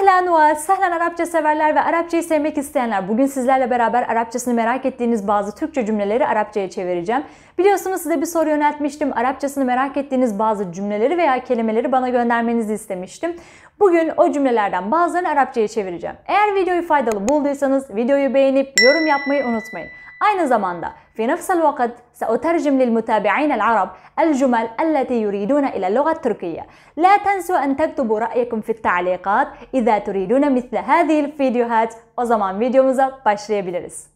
Ahlen ve sehlen Arapça severler ve Arapçayı sevmek isteyenler. Bugün sizlerle beraber Arapçasını merak ettiğiniz bazı Türkçe cümleleri Arapçaya çevireceğim. Biliyorsunuz size bir soru yöneltmiştim. Arapçasını merak ettiğiniz bazı cümleleri veya kelimeleri bana göndermenizi istemiştim. Bugün o cümlelerden bazılarını Arapçaya çevireceğim. Eğer videoyu faydalı bulduysanız videoyu beğenip yorum yapmayı unutmayın. Aynı zamanda في نفس الوقت سأترجم للمتابعين العرب الجمل التي يريدون إلى اللغة التركية لا تنسوا أن تكتبوا رأيكم في التعليقات إذا تريدون مثل هذه الفيديوهات O zaman videomuza başlayabiliriz.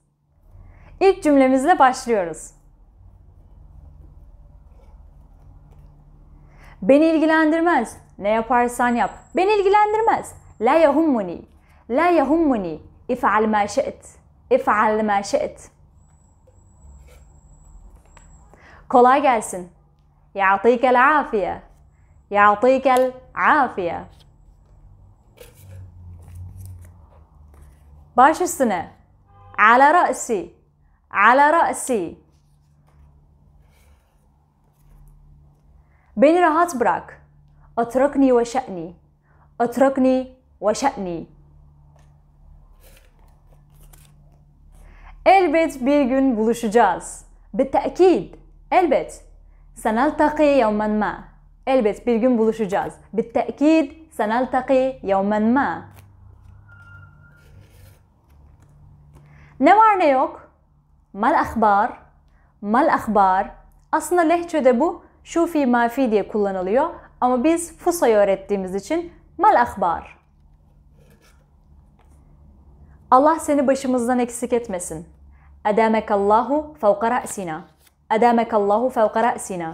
İlk cümlemizle başlıyoruz. Beni ilgilendirmez. Ne yaparsan yap. Beni ilgilendirmez. La yahummuni. La yahummuni. İf'al ma şe'et. İf'al ma şe'et. كولاي جالسن يعطيك العافية. يعطيك العافية. باش السنة على رأسي. على رأسي. بين راهات براك اتركني وشأني. اتركني وشأني. البيت bir gün buluşacağız. بالتأكيد Elbet. Seneltaki yevmen ma. Elbet bir gün buluşacağız. Bittekid seneltaki yevmen ma. Ne var ne yok? Mal akbar. Mal akbar. Aslında lehçede bu şu fi ma fi diye kullanılıyor. Ama biz Fusa'yı öğrettiğimiz için mal akbar. Allah seni başımızdan eksik etmesin. Edamekallahu fevka ra'sina. أدامك الله فوق رأسنا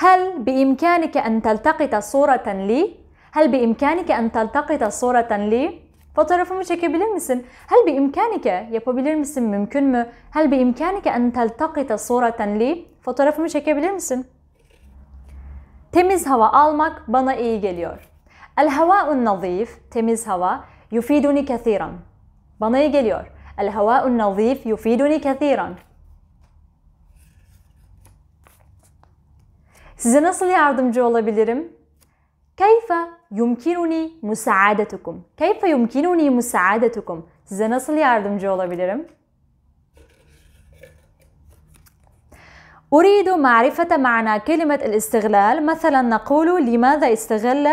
هل بإمكانك أن تلتقط صورة لي؟ هل بإمكانك أن تلتقط صورة لي؟ Fotoğrafımı çekebilir misin? Hel bi imkanike yapabilir misin? Mümkün mü? Hel bi imkanike en teltakita sureten li? Fotoğrafımı çekebilir misin? Temiz hava almak bana iyi geliyor. El hava'un nazif, temiz hava, yufiduni kethiran. Bana iyi geliyor. الهواء النظيف يفيدني كثيرا Size nasıl جوله olabilirim? كيف يمكنني مساعدتكم؟ كيف يمكنني مساعدتكم؟ Size nasıl جوله olabilirim? أريد معرفة معنى كلمة الاستغلال مثلا نقول لماذا استغل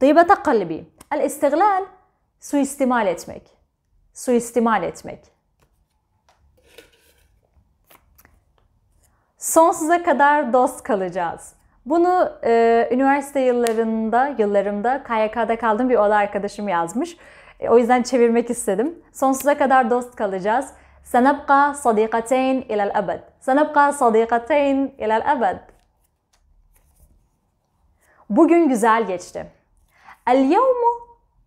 طيبة قلبي الاستغلال suistimal etmek suistimal etmek. Sonsuza kadar dost kalacağız. Bunu e, üniversite yıllarında, yıllarımda KYK'da kaldığım bir oda arkadaşım yazmış. E, o yüzden çevirmek istedim. Sonsuza kadar dost kalacağız. Senabqa sadikateyn ilal abad. Senabqa sadikateyn ilal abad. Bugün güzel geçti. El yevmu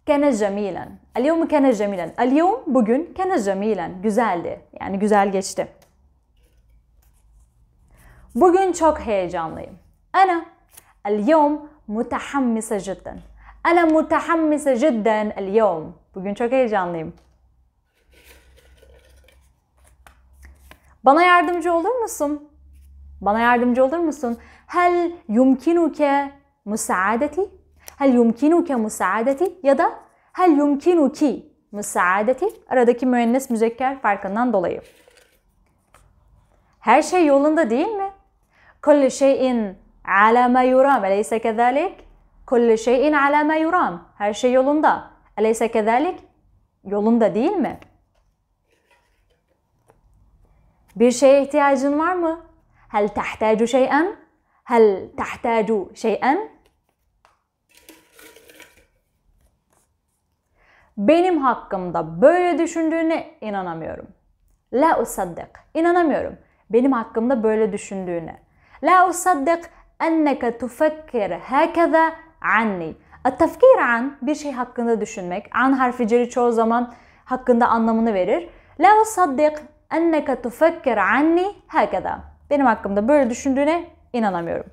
Kene cemilen. El yevmu kene cemilen. bugün kene cemilen. Güzeldi. Yani güzel geçti. Bugün çok heyecanlıyım. Ana el yevm mutahammisa cidden. Ana mutahammisa cidden el Bugün çok heyecanlıyım. Bana yardımcı olur musun? Bana yardımcı olur musun? Hel yumkinuke musaadeti? Hel yumkinuke musaadeti ya da hel yumkinuki musaadeti aradaki müennes müzekker farkından dolayı. Her şey yolunda değil mi? Kullu şeyin ala ma yuram. Eleyse kezalik? Kullu şeyin ala ma yuram. Her şey yolunda. Eleyse kezalik? Yolunda değil mi? Bir şeye ihtiyacın var mı? Hel tahtacu şey'en? Hel tahtacu şey'en? benim hakkımda böyle düşündüğüne inanamıyorum. La usaddiq. İnanamıyorum. Benim hakkımda böyle düşündüğüne. La usaddiq enneke tufekkir hakeza anni. Tefkir an bir şey hakkında düşünmek. An harfi ceri çoğu zaman hakkında anlamını verir. La usaddiq enneke tufekkir anni hakeza. Benim hakkımda böyle düşündüğüne inanamıyorum.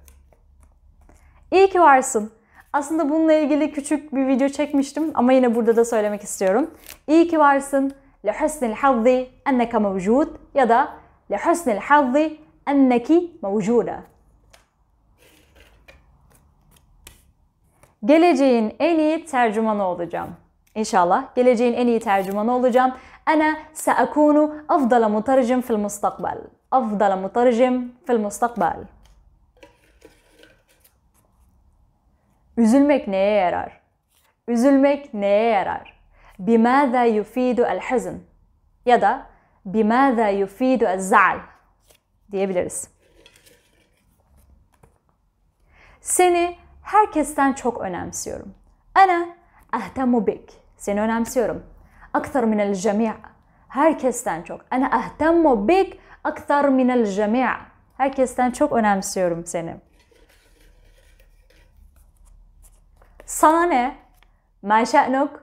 İyi ki varsın. Aslında bununla ilgili küçük bir video çekmiştim ama yine burada da söylemek istiyorum. İyi ki varsın. لِحُسْنِ الْحَظِّ اَنَّكَ مَوْجُودٌ ya da لِحُسْنِ الْحَظِّ اَنَّكِ مَوْجُودًا Geleceğin en iyi tercümanı olacağım. İnşallah geleceğin en iyi tercümanı olacağım. Ana sa'akunu afdala mutarcim fil mustakbal. Afdala mutarcim fil mustakbal. Üzülmek neye yarar? Üzülmek neye yarar? Bimâzâ yufidu el hüzn ya da bimâzâ yufidu el zal diyebiliriz. Seni herkesten çok önemsiyorum. Ana ahtemu bik. Seni önemsiyorum. Aktar minel cemi' herkesten çok. Ana ahtemu bik aktar minel cemi' herkesten çok önemsiyorum seni. Sana ne? Ma şe'nuk.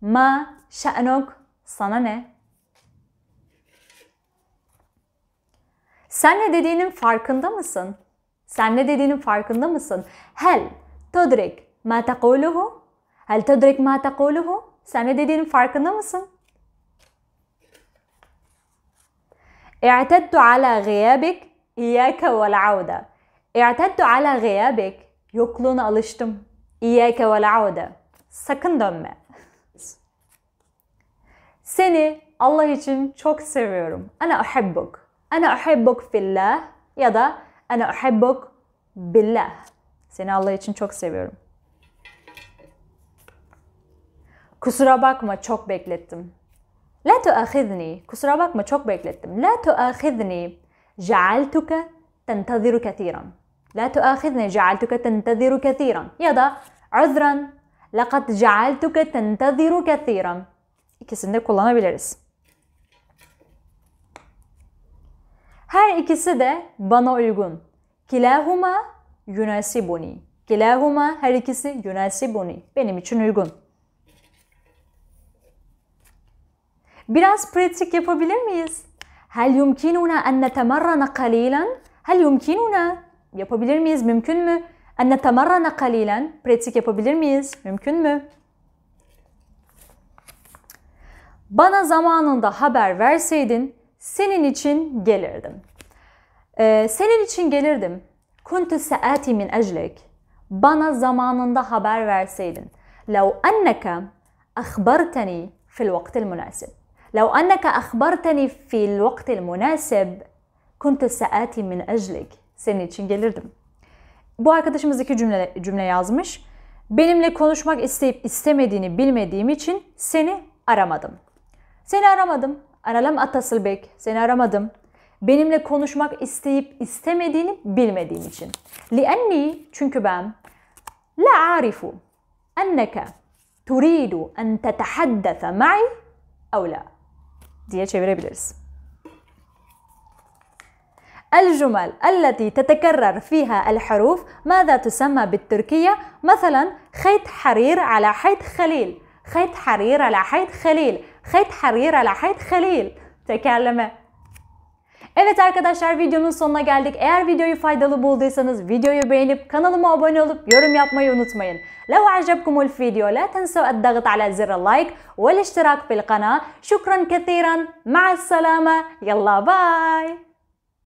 Ma şe'nuk. Sana ne? Sen ne dediğinin farkında mısın? Sen ne dediğinin farkında mısın? Hel tadrik, ma takuluhu? Hel tadrik ma takuluhu? Sen ne dediğinin farkında mısın? اعتدت على غيابك إياك والعودة. اعتدت على غيابك. Yokluğuna alıştım. İyyâke vel aude. Sakın dönme. Seni Allah için çok seviyorum. Ana uhibbuk. Ana uhibbuk fillah ya da ana uhibbuk billah. Seni Allah için çok seviyorum. Kusura bakma çok beklettim. La tuakhidni. Kusura bakma çok beklettim. La tuakhidni. Cealtuke tenteziru katiran. لا تؤاخذني جعلتك تنتظر كثيرا ya da عذرا لقد جعلتك تنتظر كثيرا ikisini de kullanabiliriz. Her ikisi de bana uygun. Kilahuma yunasibuni. Kilahuma her ikisi yunasibuni. Benim için uygun. Biraz pratik yapabilir miyiz? Hel yumkinuna en netemarrana kalilan? Hel yumkinuna Yapabilir miyiz? Mümkün mü? Enne temarrana kalilen. Pratik yapabilir miyiz? Mümkün mü? Bana zamanında haber verseydin senin için gelirdim. Ee, senin için gelirdim. Kuntu saati min eclek. Bana zamanında haber verseydin. لو أنك أخبرتني في الوقت المناسب لو أنك أخبرتني في الوقت المناسب Kuntu سآتي min أجلك senin için gelirdim. Bu arkadaşımız iki cümle, cümle yazmış. Benimle konuşmak isteyip istemediğini bilmediğim için seni aramadım. Seni aramadım. Aralam Atasıl Bek. Seni aramadım. Benimle konuşmak isteyip istemediğini bilmediğim için. لأني çünkü ben la arifu enneke turidu en tetehaddefe ma'i evla diye çevirebiliriz. الجمل التي تتكرر فيها الحروف ماذا تسمى بالتركية؟ مثلا خيط حرير على حيط خليل خيط حرير على حيط خليل خيط حرير على حيط خليل تكلمه Evet arkadaşlar videonun sonuna geldik. Eğer videoyu faydalı bulduysanız videoyu beğenip kanalıma abone olup yorum yapmayı unutmayın. لو عجبكم الفيديو لا تنسوا الضغط على زر اللايك والاشتراك في القناة. شكرا كثيرا. مع السلامة. يلا باي.